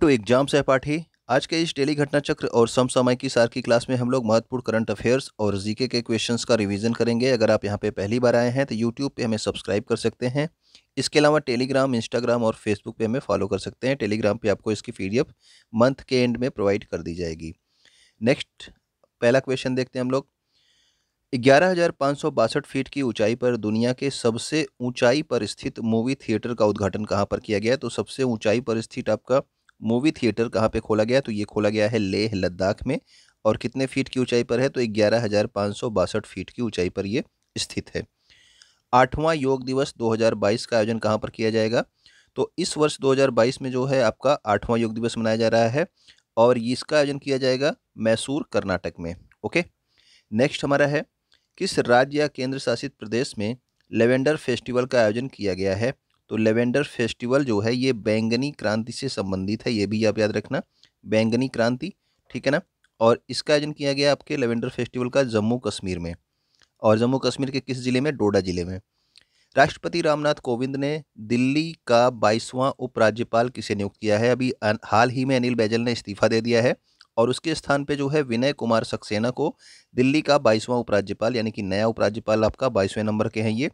to exam सहपाठी आज के इस डेली घटना चक्र और समसामय की सार की क्लास में हम लोग महत्वपूर्ण करंट अफेयर्स और जीके के क्वेश्चंस का रिवीजन करेंगे अगर आप यहाँ पे पहली बार आए हैं तो यूट्यूब पे हमें सब्सक्राइब कर सकते हैं इसके अलावा टेलीग्राम इंस्टाग्राम और फेसबुक पे हमें फॉलो कर सकते हैं टेलीग्राम पर आपको इसकी पी मंथ के एंड में प्रोवाइड कर दी जाएगी नेक्स्ट पहला क्वेश्चन देखते हैं हम लोग ग्यारह फीट की ऊंचाई पर दुनिया के सबसे ऊंचाई पर स्थित मूवी थिएटर का उद्घाटन कहां पर किया गया तो सबसे ऊंचाई पर स्थित आपका मूवी थिएटर कहाँ पे खोला गया तो ये खोला गया है लेह लद्दाख में और कितने फीट की ऊंचाई पर है तो ग्यारह हज़ार पाँच सौ बासठ फीट की ऊंचाई पर ये स्थित है आठवां योग दिवस 2022 का आयोजन कहाँ पर किया जाएगा तो इस वर्ष 2022 में जो है आपका आठवां योग दिवस मनाया जा रहा है और इसका आयोजन किया जाएगा मैसूर कर्नाटक में ओके नेक्स्ट हमारा है किस राज्य या केंद्र शासित प्रदेश में लेवेंडर फेस्टिवल का आयोजन किया गया है तो लेवेंडर फेस्टिवल जो है ये बैंगनी क्रांति से संबंधित है ये भी आप याद रखना बैंगनी क्रांति ठीक है ना और इसका आयोजन किया गया आपके लेवेंडर फेस्टिवल का जम्मू कश्मीर में और जम्मू कश्मीर के किस ज़िले में डोडा ज़िले में राष्ट्रपति रामनाथ कोविंद ने दिल्ली का बाईसवां उपराज्यपाल किसे नियुक्त किया है अभी हाल ही में अनिल बैजल ने इस्तीफा दे दिया है और उसके स्थान पे जो है विनय कुमार सक्सेना को दिल्ली का बाईसवां उपराज्यपाल यानी कि नया उपराज्यपाल आपका बाईसवें नंबर के हैं ये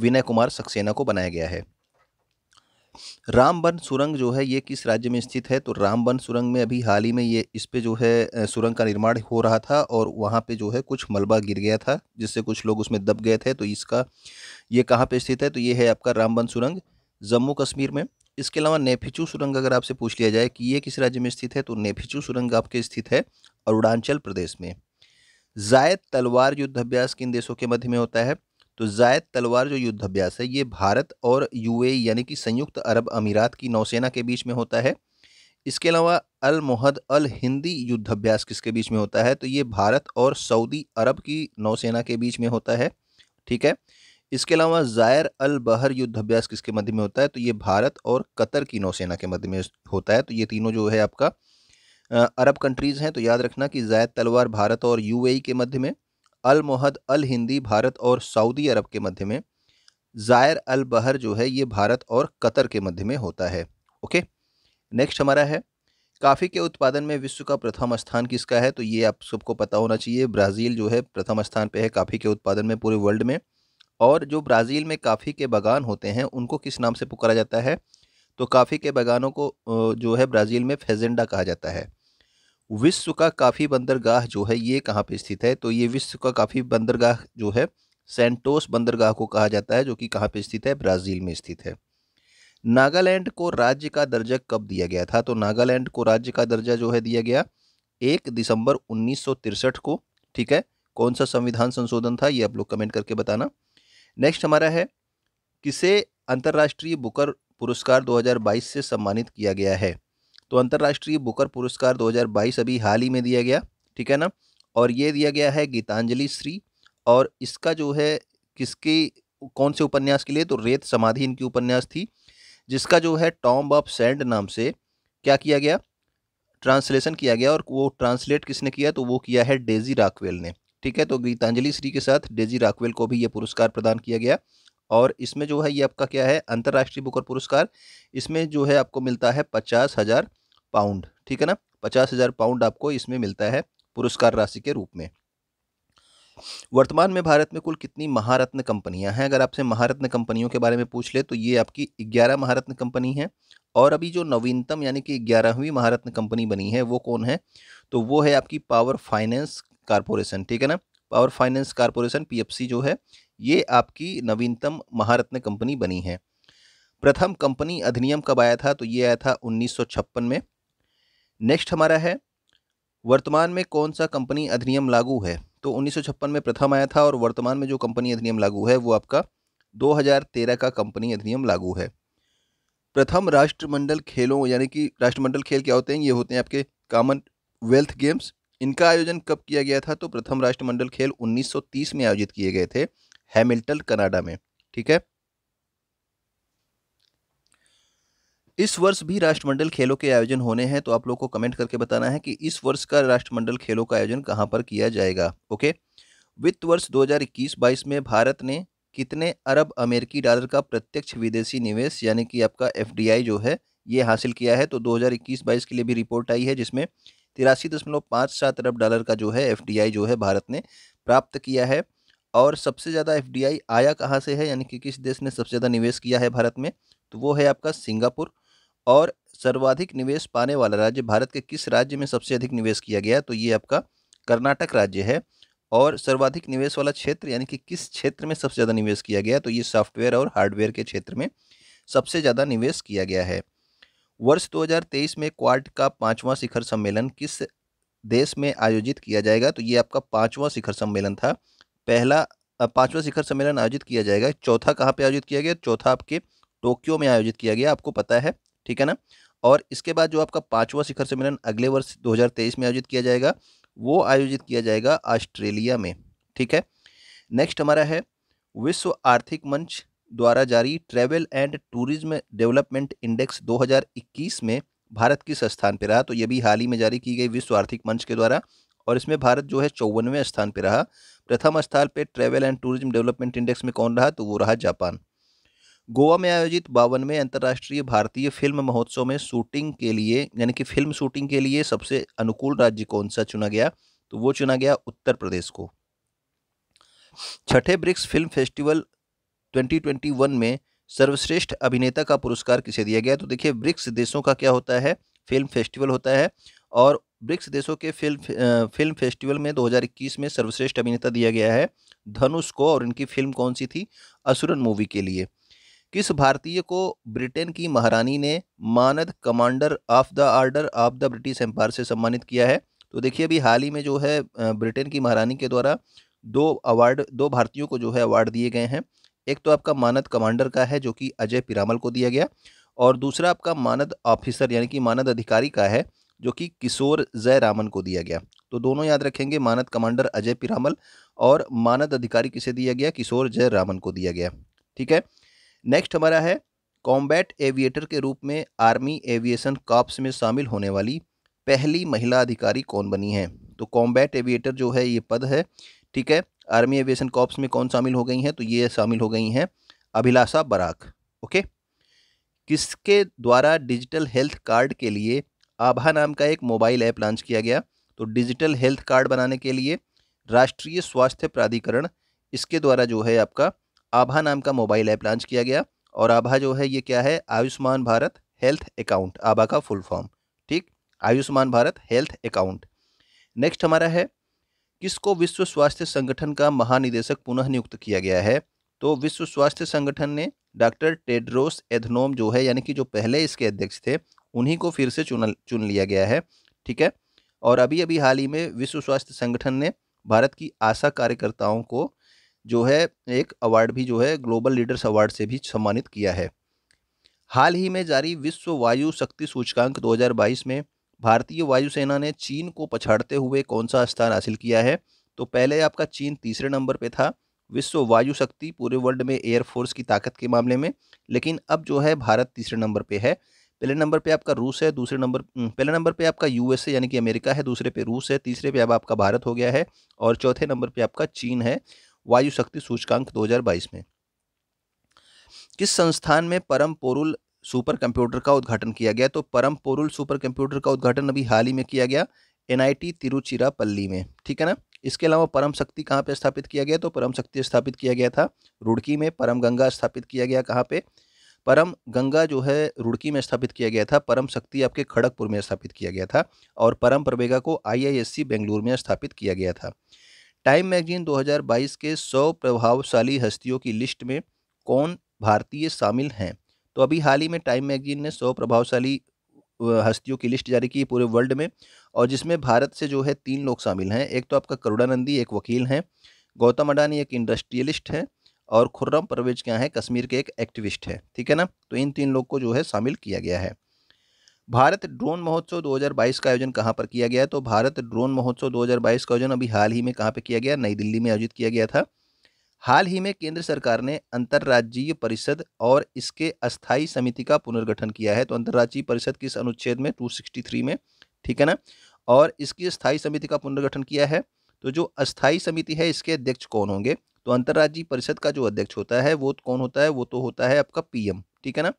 विनय कुमार सक्सेना को बनाया गया है रामबन सुरंग जो है ये किस राज्य में स्थित है तो रामबन सुरंग में अभी हाल ही में ये इस पे जो है सुरंग का निर्माण हो रहा था और वहाँ पे जो है कुछ मलबा गिर गया था जिससे कुछ लोग उसमें दब गए थे तो इसका ये कहाँ पे स्थित है तो ये है आपका रामबन सुरंग जम्मू कश्मीर में इसके अलावा नेफिचू सुरंग अगर आपसे पूछ लिया जाए कि ये किस राज्य में स्थित है तो नेफिचू सुरंग आपके स्थित है अरुणाचल प्रदेश में जायद तलवार युद्ध अभ्यास किन देशों के मध्य में होता है तो जायद तलवार जो युद्धाभ्यास है ये भारत और यू यानी कि संयुक्त अरब अमीरात की नौसेना के बीच में होता है इसके अलावा अल मोहद अल हिंदी युद्धाभ्यास किसके बीच में होता है तो ये भारत और सऊदी अरब की नौसेना के बीच में होता है ठीक है इसके अलावा ज़ायर अल बहर युद्धाभ्यास किसके मध्य में होता है तो ये भारत और कतर की नौसेना के मध्य में होता है तो ये तीनों जो है आपका अरब कंट्रीज़ हैं तो याद रखना कि ज़ायद तलवार भारत और यूएई के मध्य में अल मोहद अल हिंदी भारत और सऊदी अरब के मध्य में ज़ायर अल बहर जो है ये भारत और कतर के मध्य में होता है ओके नेक्स्ट हमारा है काफ़ी के उत्पादन में विश्व का प्रथम स्थान किसका है तो ये आप सबको पता होना चाहिए ब्राज़ील जो है प्रथम स्थान पे है काफ़ी के उत्पादन में पूरे वर्ल्ड में और जो ब्राज़ील में काफ़ी के बागान होते हैं उनको किस नाम से पुकारा जाता है तो काफ़ी के बागानों को जो है ब्राज़ील में फेजेंडा कहा जाता है विश्व का काफ़ी बंदरगाह जो है ये कहाँ पे स्थित है तो ये विश्व का काफ़ी बंदरगाह जो है सेंटोस बंदरगाह को कहा जाता है जो कि कहाँ पे स्थित है ब्राज़ील में स्थित है नागालैंड को राज्य का दर्जा कब दिया गया था तो नागालैंड को राज्य का दर्जा जो है दिया गया एक दिसंबर उन्नीस को ठीक है कौन सा संविधान संशोधन था ये आप लोग कमेंट करके बताना नेक्स्ट हमारा है किसे अंतर्राष्ट्रीय बुकर पुरस्कार 2022 से सम्मानित किया गया है तो अंतर्राष्ट्रीय बुकर पुरस्कार 2022 अभी हाल ही में दिया गया ठीक है ना और ये दिया गया है गीतांजलि श्री और इसका जो है किसके कौन से उपन्यास के लिए तो रेत समाधि इनकी उपन्यास थी जिसका जो है टॉम ऑफ सैंड नाम से क्या किया गया ट्रांसलेशन किया गया और वो ट्रांसलेट किसने किया तो वो किया है डेजी राकवेल ने ठीक है तो गीतांजलि श्री के साथ डेजी राकवेल को भी ये पुरस्कार प्रदान किया गया और इसमें जो है ये आपका क्या है अंतर्राष्ट्रीय बुकर पुरस्कार इसमें जो है आपको मिलता है पचास हज़ार पाउंड ठीक है ना पचास हज़ार पाउंड आपको इसमें मिलता है पुरस्कार राशि के रूप में वर्तमान में भारत में कुल कितनी महारत्न कंपनियां हैं अगर आपसे महारत्न कंपनियों के बारे में पूछ ले तो ये आपकी ग्यारह महारत्न कंपनी है और अभी जो नवीनतम यानी कि ग्यारहवीं महारत्न कंपनी बनी है वो कौन है तो वो है आपकी पावर फाइनेंस कारपोरेशन ठीक है ना पावर फाइनेंस कारपोरेशन पीएफसी जो है ये आपकी नवीनतम महारत्न कंपनी बनी है प्रथम कंपनी अधिनियम कब आया था तो ये आया था 1956 में नेक्स्ट हमारा है वर्तमान में कौन सा कंपनी अधिनियम लागू है तो उन्नीस में प्रथम आया था और वर्तमान में जो कंपनी अधिनियम लागू है वो आपका 2013 का कंपनी अधिनियम लागू है प्रथम राष्ट्रमंडल खेलों यानी कि राष्ट्रमंडल खेल क्या होते हैं ये होते हैं आपके वेल्थ गेम्स इनका आयोजन कब किया गया था तो प्रथम राष्ट्रमंडल खेल 1930 में आयोजित किए गए थे हैमिल्टन कनाडा में ठीक है इस वर्ष भी राष्ट्रमंडल खेलों के आयोजन होने हैं तो आप लोग को कमेंट करके बताना है कि इस वर्ष का राष्ट्रमंडल खेलों का आयोजन कहाँ पर किया जाएगा ओके वित्त वर्ष 2021-22 में भारत ने कितने अरब अमेरिकी डॉलर का प्रत्यक्ष विदेशी निवेश यानी कि आपका एफ जो है ये हासिल किया है तो 2021-22 के लिए भी रिपोर्ट आई है जिसमें तिरासी दशमलव पाँच सात अरब डॉलर का जो है एफ जो है भारत ने प्राप्त किया है और सबसे ज़्यादा एफ आया कहाँ से है यानी कि किस देश ने सबसे ज़्यादा निवेश किया है भारत में तो वो है आपका सिंगापुर और सर्वाधिक निवेश पाने वाला राज्य भारत के किस राज्य में सबसे अधिक निवेश किया गया तो ये आपका कर्नाटक राज्य है और सर्वाधिक निवेश वाला क्षेत्र यानी कि किस क्षेत्र में सबसे ज़्यादा निवेश किया गया तो ये सॉफ्टवेयर और हार्डवेयर के क्षेत्र में सबसे ज़्यादा निवेश किया गया है वर्ष 2023 में क्वाड का पाँचवा शिखर सम्मेलन किस देश में आयोजित किया जाएगा तो ये आपका पाँचवा शिखर सम्मेलन था पहला पाँचवा शिखर सम्मेलन आयोजित किया जाएगा चौथा कहाँ पर आयोजित किया गया चौथा आपके टोक्यो में आयोजित किया गया आपको पता है ठीक है ना और इसके बाद जो आपका पांचवा शिखर सम्मेलन अगले वर्ष 2023 में आयोजित किया जाएगा वो आयोजित किया जाएगा ऑस्ट्रेलिया में ठीक है नेक्स्ट हमारा है विश्व आर्थिक मंच द्वारा जारी travel and tourism development index 2021 में भारत किस स्थान पर रहा तो ये भी हाल ही में जारी की गई विश्व आर्थिक मंच के द्वारा और इसमें भारत जो है चौवनवें स्थान पर रहा प्रथम स्थान पर travel and tourism development index में कौन रहा तो वो रहा जापान गोवा में आयोजित बावनवें अंतर्राष्ट्रीय भारतीय फिल्म महोत्सव में शूटिंग के लिए यानी कि फिल्म शूटिंग के लिए सबसे अनुकूल राज्य कौन सा चुना गया तो वो चुना गया उत्तर प्रदेश को छठे ब्रिक्स फिल्म फेस्टिवल 2021 में सर्वश्रेष्ठ अभिनेता का पुरस्कार किसे दिया गया तो देखिए ब्रिक्स देशों का क्या होता है फिल्म फेस्टिवल होता है और ब्रिक्स देशों के फिल्म फिल्म फेस्टिवल में 2021 में सर्वश्रेष्ठ अभिनेता दिया गया है धनुष को और इनकी फिल्म कौन सी थी असुरन मूवी के लिए किस भारतीय को ब्रिटेन की महारानी ने मानद commander of the order of the British empire से सम्मानित किया है तो देखिए अभी हाल ही में जो है ब्रिटेन की महारानी के द्वारा दो अवार्ड दो भारतीयों को जो है अवार्ड दिए गए हैं एक तो आपका मानद कमांडर का है जो कि अजय पिरामल को दिया गया और दूसरा आपका मानद ऑफिसर यानी कि मानद अधिकारी का है जो कि किशोर जय रामन को दिया गया तो दोनों याद रखेंगे मानद कमांडर अजय पिरामल और मानद अधिकारी किसे दिया गया किशोर जय रामन को दिया गया ठीक है नेक्स्ट हमारा है कॉम्बैट एविएटर के रूप में आर्मी एविएशन कॉप्स में शामिल होने वाली पहली महिला अधिकारी कौन बनी है तो कॉम्बैट एविएटर जो है ये पद है ठीक है आर्मी एविएशन कॉप्स में कौन शामिल हो गई हैं तो ये शामिल हो गई हैं अभिलाषा बराक ओके किसके द्वारा डिजिटल हेल्थ कार्ड के लिए आभा नाम का एक मोबाइल ऐप लॉन्च किया गया तो डिजिटल हेल्थ कार्ड बनाने के लिए राष्ट्रीय स्वास्थ्य प्राधिकरण इसके द्वारा जो है आपका आभा नाम का मोबाइल ऐप लॉन्च किया गया और आभा जो है ये क्या है आयुष्मान भारत हेल्थ अकाउंट आभा का फुल फॉर्म ठीक Ayushman Bharat health account next हमारा है किसको विश्व स्वास्थ्य संगठन का महानिदेशक पुनः नियुक्त किया गया है तो विश्व स्वास्थ्य संगठन ने डॉक्टर टेड्रोस एधनोम जो है यानी कि जो पहले इसके अध्यक्ष थे उन्हीं को फिर से चुन चुन लिया गया है ठीक है और अभी अभी हाल ही में विश्व स्वास्थ्य संगठन ने भारत की आशा कार्यकर्ताओं को जो है एक अवार्ड भी जो है ग्लोबल लीडर्स अवार्ड से भी सम्मानित किया है हाल ही में जारी विश्व वायु शक्ति सूचकांक 2022 में भारतीय वायुसेना ने चीन को पछाड़ते हुए कौन सा स्थान हासिल किया है तो पहले आपका चीन तीसरे नंबर पे था विश्व वायु शक्ति पूरे वर्ल्ड में एयरफोर्स की ताकत के मामले में लेकिन अब जो है भारत तीसरे नंबर पर है पहले नंबर पर आपका रूस है दूसरे नंबर पहले नंबर पर आपका यू यानी कि अमेरिका है दूसरे पे रूस है तीसरे पे अब आपका भारत हो गया है और चौथे नंबर पर आपका चीन है वायु शक्ति सूचकांक 2022 में किस संस्थान में परम पोरुल सुपर कंप्यूटर का उद्घाटन किया गया तो परम पोरुल सुपर कंप्यूटर का उद्घाटन अभी हाल ही में किया गया एनआईटी तिरुचिरापल्ली में ठीक है ना इसके अलावा परम शक्ति कहाँ पे स्थापित किया गया तो परम शक्ति स्थापित किया गया था रुड़की में परम गंगा स्थापित किया गया कहाँ पे परम गंगा जो है रुड़की में स्थापित किया गया था परम शक्ति आपके खड़गपुर में स्थापित किया गया था और परम प्रवेगा को आईआईएससी बेंगलुरु में स्थापित किया गया था टाइम मैगजीन 2022 के 100 प्रभावशाली हस्तियों की लिस्ट में कौन भारतीय शामिल हैं तो अभी हाल ही में टाइम मैगजीन ने 100 प्रभावशाली हस्तियों की लिस्ट जारी की पूरे वर्ल्ड में और जिसमें भारत से जो है तीन लोग शामिल हैं एक तो आपका करुणानंदी एक वकील हैं गौतम अडानी एक इंडस्ट्रियलिस्ट हैं और खुर्रम परवेज क्या है कश्मीर के एक एक्टिविस्ट है ठीक है ना तो इन तीन लोग को जो है शामिल किया गया है भारत ड्रोन महोत्सव 2022 का आयोजन कहाँ पर किया गया तो भारत ड्रोन महोत्सव 2022 का आयोजन अभी हाल ही में कहाँ पर किया गया नई दिल्ली में आयोजित किया गया था हाल ही में केंद्र सरकार ने अंतर्राज्यीय परिषद और इसके अस्थायी समिति का पुनर्गठन किया है तो अंतर्राज्यीय परिषद किस अनुच्छेद में टू में ठीक है ना और इसकी स्थायी समिति का पुनर्गठन किया है तो जो अस्थायी समिति है इसके अध्यक्ष कौन होंगे तो अंतर्राज्यीय परिषद का जो अध्यक्ष होता है वो कौन होता है वो तो होता है आपका पीएम ठीक है ना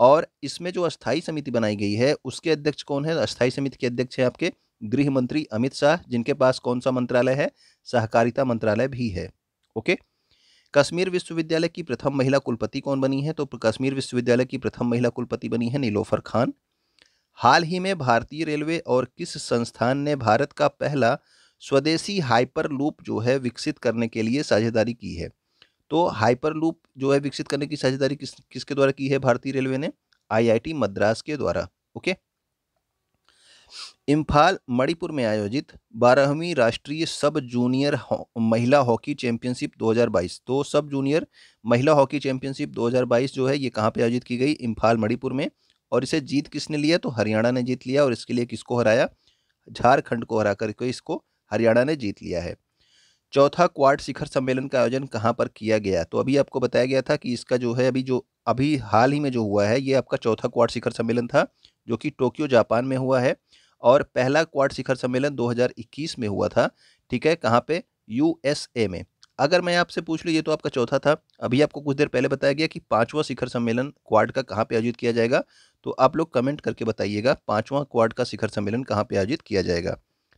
और इसमें जो अस्थायी समिति बनाई गई है उसके अध्यक्ष कौन है अस्थायी समिति के अध्यक्ष है आपके गृह मंत्री अमित शाह जिनके पास कौन सा मंत्रालय है सहकारिता मंत्रालय भी है ओके कश्मीर विश्वविद्यालय की प्रथम महिला कुलपति कौन बनी है तो कश्मीर विश्वविद्यालय की प्रथम महिला कुलपति बनी है नीलोफर खान हाल ही में भारतीय रेलवे और किस संस्थान ने भारत का पहला स्वदेशी हाइपर लूप जो है विकसित करने के लिए साझेदारी की है तो हाइपर लूप जो है विकसित करने की साझेदारी किस किसके द्वारा की है भारतीय रेलवे ने आईआईटी मद्रास के द्वारा ओके इम्फाल मणिपुर में आयोजित बारहवीं राष्ट्रीय सब जूनियर हौ, महिला हॉकी चैंपियनशिप 2022 तो सब जूनियर महिला हॉकी चैंपियनशिप 2022 जो है ये कहाँ पे आयोजित की गई इम्फाल मणिपुर में और इसे जीत किसने लिया तो हरियाणा ने जीत लिया और इसके लिए किसको हराया झारखंड को हरा करके इसको हरियाणा ने जीत लिया है चौथा क्वाड शिखर सम्मेलन का आयोजन कहाँ पर किया गया तो अभी आपको बताया गया था कि इसका जो है अभी जो अभी हाल ही में जो हुआ है ये आपका चौथा क्वाड शिखर सम्मेलन था जो कि टोक्यो जापान में हुआ है और पहला क्वाड शिखर सम्मेलन 2021 में हुआ था ठीक है कहाँ पे यूएसए में अगर मैं आपसे पूछ लूँ ये तो आपका चौथा था अभी आपको कुछ देर पहले बताया गया कि पाँचवा शिखर सम्मेलन क्वाड का कहाँ पर आयोजित किया जाएगा तो आप लोग कमेंट करके बताइएगा पाँचवा क्वाड का शिखर सम्मेलन कहाँ पर आयोजित किया जाएगा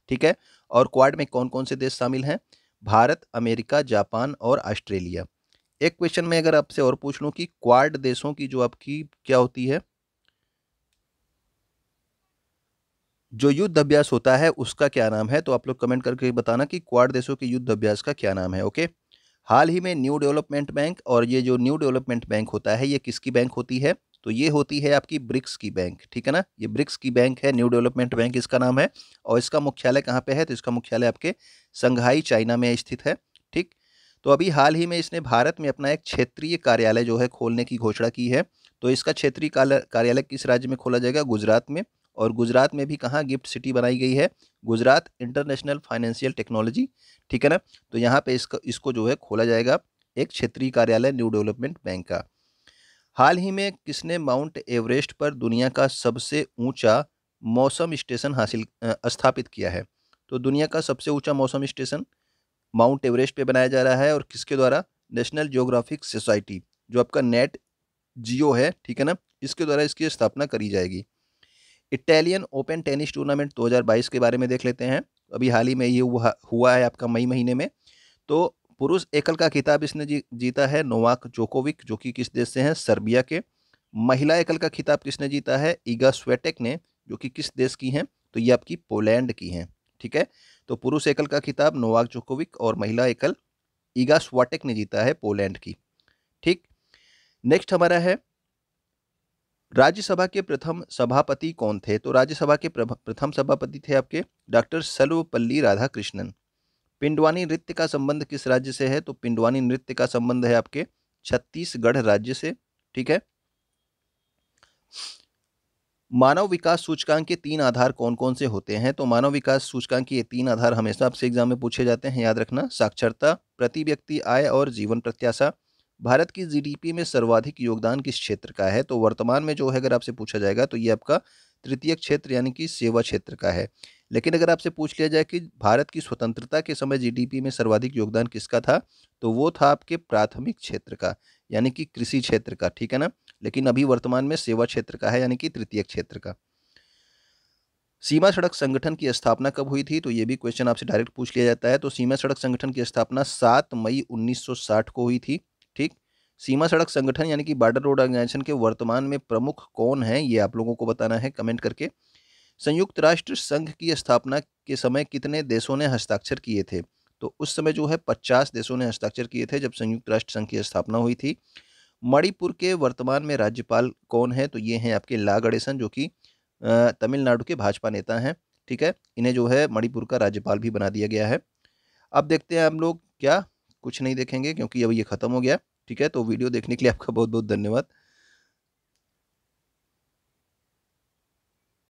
ठीक है और क्वाड में कौन कौन से देश शामिल हैं भारत अमेरिका जापान और ऑस्ट्रेलिया एक क्वेश्चन में अगर आपसे और पूछ लूँ कि क्वाड देशों की जो आपकी क्या होती है जो युद्ध अभ्यास होता है उसका क्या नाम है तो आप लोग कमेंट करके बताना कि क्वाड देशों के युद्ध अभ्यास का क्या नाम है ओके हाल ही में न्यू डेवलपमेंट बैंक और ये जो न्यू डेवलपमेंट बैंक होता है ये किसकी बैंक होती है तो ये होती है आपकी ब्रिक्स की बैंक ठीक है ना ये ब्रिक्स की बैंक है न्यू डेवलपमेंट बैंक इसका नाम है और इसका मुख्यालय कहाँ पे है तो इसका मुख्यालय आपके संघाई चाइना में स्थित है ठीक तो अभी हाल ही में इसने भारत में अपना एक क्षेत्रीय कार्यालय जो है खोलने की घोषणा की है तो इसका क्षेत्रीय कार्यालय किस राज्य में खोला जाएगा गुजरात में और गुजरात में भी कहाँ गिफ्ट सिटी बनाई गई है गुजरात इंटरनेशनल फाइनेंशियल टेक्नोलॉजी ठीक है ना तो यहाँ पे इसका इसको जो है खोला जाएगा एक क्षेत्रीय कार्यालय न्यू डेवलपमेंट बैंक का हाल ही में किसने माउंट एवरेस्ट पर दुनिया का सबसे ऊंचा मौसम स्टेशन हासिल स्थापित किया है तो दुनिया का सबसे ऊंचा मौसम स्टेशन माउंट एवरेस्ट पे बनाया जा रहा है और किसके द्वारा नेशनल जियोग्राफिक सोसाइटी जो आपका नेट जियो है ठीक है ना इसके द्वारा इसकी स्थापना करी जाएगी इटालियन ओपन टेनिस टूर्नामेंट 2022 के बारे में देख लेते हैं अभी हाल ही में ये हुआ है आपका मई महीने में तो पुरुष एकल का खिताब इसने जी, जीता है नोवाक जोकोविक जो कि किस देश से हैं सर्बिया के महिला एकल का खिताब किसने जीता है ईगा स्वेटेक ने जो कि किस देश की हैं तो ये आपकी पोलैंड की हैं ठीक है तो पुरुष एकल का खिताब नोवाक जोकोविक और महिला एकल ईगा स्वाटेक ने जीता है पोलैंड की ठीक नेक्स्ट हमारा है राज्यसभा के प्रथम सभापति कौन थे तो राज्यसभा के प्रथम सभापति थे आपके डॉक्टर सर्वपल्ली राधाकृष्णन पिंडवानी नृत्य का संबंध किस राज्य से है तो पिंडवानी नृत्य का संबंध है आपके छत्तीसगढ़ राज्य से ठीक है मानव विकास सूचकांक के तीन आधार कौन कौन से होते हैं तो मानव विकास सूचकांक के ये तीन आधार हमेशा आपसे एग्जाम में पूछे जाते हैं याद रखना साक्षरता प्रति व्यक्ति आय और जीवन प्रत्याशा भारत की जीडीपी में सर्वाधिक योगदान किस क्षेत्र का है तो वर्तमान में जो है अगर आपसे पूछा जाएगा तो ये आपका तृतीय क्षेत्र यानी कि सेवा क्षेत्र का है लेकिन अगर आपसे पूछ लिया जाए कि भारत की स्वतंत्रता के समय जीडीपी में सर्वाधिक योगदान किसका था तो वो था आपके प्राथमिक क्षेत्र का यानी कि कृषि क्षेत्र का ठीक है ना लेकिन अभी वर्तमान में सेवा क्षेत्र का है यानी कि तृतीय क्षेत्र का सीमा सड़क संगठन की स्थापना कब हुई थी तो ये भी क्वेश्चन आपसे डायरेक्ट पूछ लिया जाता है तो सीमा सड़क संगठन की स्थापना सात मई उन्नीस को हुई थी ठीक सीमा सड़क संगठन यानी कि बॉर्डर रोड ऑर्गेनाइजेशन के वर्तमान में प्रमुख कौन है ये आप लोगों को बताना है कमेंट करके संयुक्त राष्ट्र संघ की स्थापना के समय कितने देशों ने हस्ताक्षर किए थे तो उस समय जो है पचास देशों ने हस्ताक्षर किए थे जब संयुक्त राष्ट्र संघ की स्थापना हुई थी मणिपुर के वर्तमान में राज्यपाल कौन है तो ये हैं आपके ला गणेशन जो कि तमिलनाडु के भाजपा नेता हैं ठीक है इन्हें जो है मणिपुर का राज्यपाल भी बना दिया गया है अब देखते हैं हम लोग क्या कुछ नहीं देखेंगे क्योंकि अब ये ख़त्म हो गया ठीक है तो वीडियो देखने के लिए आपका बहुत बहुत धन्यवाद